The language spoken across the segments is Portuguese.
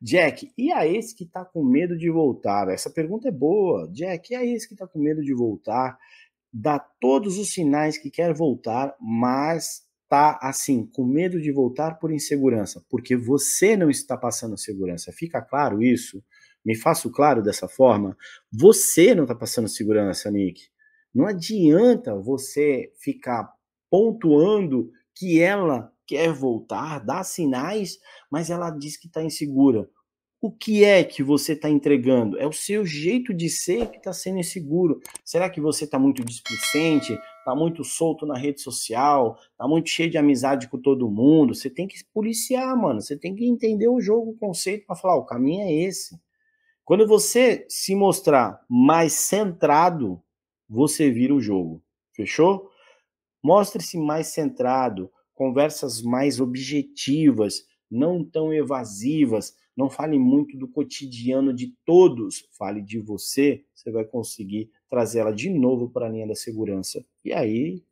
Jack, e a esse que está com medo de voltar? Essa pergunta é boa. Jack, e a esse que está com medo de voltar? Dá todos os sinais que quer voltar, mas tá assim, com medo de voltar por insegurança, porque você não está passando segurança. Fica claro isso? Me faço claro dessa forma? Você não está passando segurança, Nick. Não adianta você ficar pontuando que ela quer voltar, dá sinais, mas ela diz que está insegura o que é que você está entregando? É o seu jeito de ser que está sendo inseguro. Será que você está muito displicente? Está muito solto na rede social? Está muito cheio de amizade com todo mundo? Você tem que se policiar, mano. Você tem que entender o jogo, o conceito, para falar: o caminho é esse. Quando você se mostrar mais centrado, você vira o jogo. Fechou? Mostre-se mais centrado, conversas mais objetivas, não tão evasivas não fale muito do cotidiano de todos, fale de você. Você vai conseguir trazer ela de novo para a linha da segurança. E aí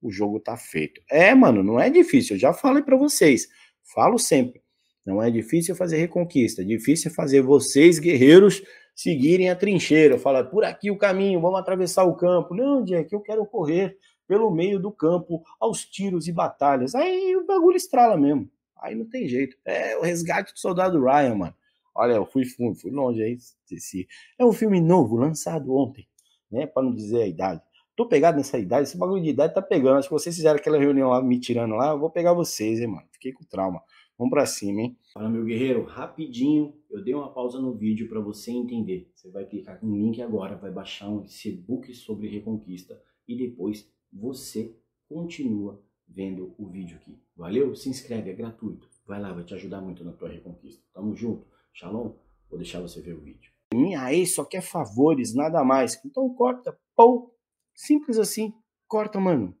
o jogo tá feito. É, mano, não é difícil. Eu já falei para vocês. Falo sempre. Não é difícil fazer reconquista. É difícil fazer vocês, guerreiros, seguirem a trincheira. Falar por aqui o caminho, vamos atravessar o campo. Não, que eu quero correr pelo meio do campo aos tiros e batalhas. Aí o bagulho estrala mesmo. Aí não tem jeito. É o resgate do soldado Ryan, mano. Olha, eu fui fui longe aí. Esse... É um filme novo, lançado ontem, né? Pra não dizer a idade. Tô pegado nessa idade, esse bagulho de idade tá pegando. Acho que vocês fizeram aquela reunião lá, me tirando lá, eu vou pegar vocês, hein, mano. Fiquei com trauma. Vamos pra cima, hein? Fala, meu guerreiro, rapidinho, eu dei uma pausa no vídeo para você entender. Você vai clicar no link agora, vai baixar um e-book sobre Reconquista e depois você continua vendo o vídeo aqui. Valeu? Se inscreve, é gratuito. Vai lá, vai te ajudar muito na tua reconquista. Tamo junto. Shalom. Vou deixar você ver o vídeo. Minha ex só quer favores, nada mais. Então corta, pau. Simples assim. Corta, mano.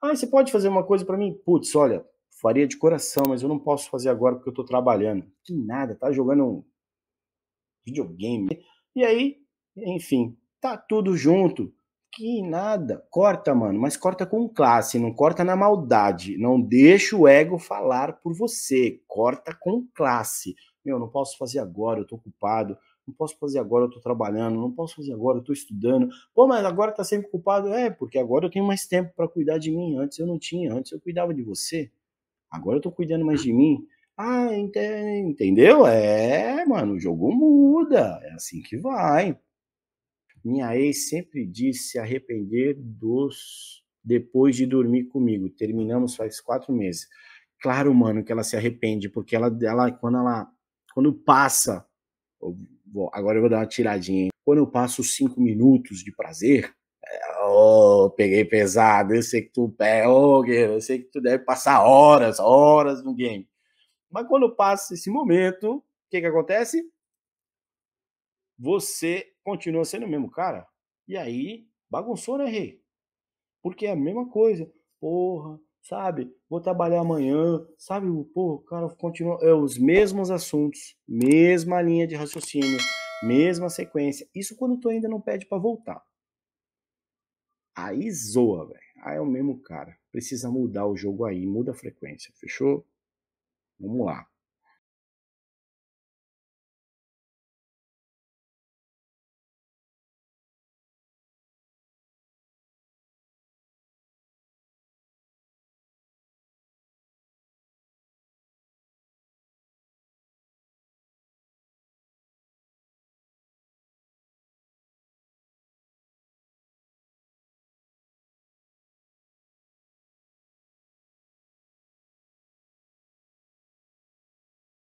Ah, você pode fazer uma coisa para mim? Putz, olha, faria de coração, mas eu não posso fazer agora porque eu tô trabalhando. Que nada, tá jogando um videogame. E aí, enfim, tá tudo junto. Que nada. Corta, mano, mas corta com classe, não corta na maldade. Não deixa o ego falar por você. Corta com classe. Meu, não posso fazer agora, eu tô ocupado. Não posso fazer agora, eu tô trabalhando. Não posso fazer agora, eu tô estudando. Pô, mas agora tá sempre ocupado. É, porque agora eu tenho mais tempo para cuidar de mim. Antes eu não tinha, antes eu cuidava de você. Agora eu tô cuidando mais de mim. Ah, entendeu? É, mano, o jogo muda. É assim que vai. Minha ex sempre disse se arrepender dos depois de dormir comigo. Terminamos faz quatro meses. Claro, mano, que ela se arrepende, porque ela, ela quando ela quando passa, agora eu vou dar uma tiradinha. Hein? Quando eu passo cinco minutos de prazer, oh, peguei pesado. Eu sei que tu é, oh, eu sei que tu deve passar horas, horas no game. Mas quando passa esse momento, o que que acontece? Você continua sendo o mesmo cara. E aí, bagunçou, né, rei? Porque é a mesma coisa. Porra, sabe? Vou trabalhar amanhã, sabe? o cara, continua. É, os mesmos assuntos, mesma linha de raciocínio, mesma sequência. Isso quando tu ainda não pede para voltar. Aí zoa, velho. Aí é o mesmo cara. Precisa mudar o jogo aí, muda a frequência, fechou? Vamos lá.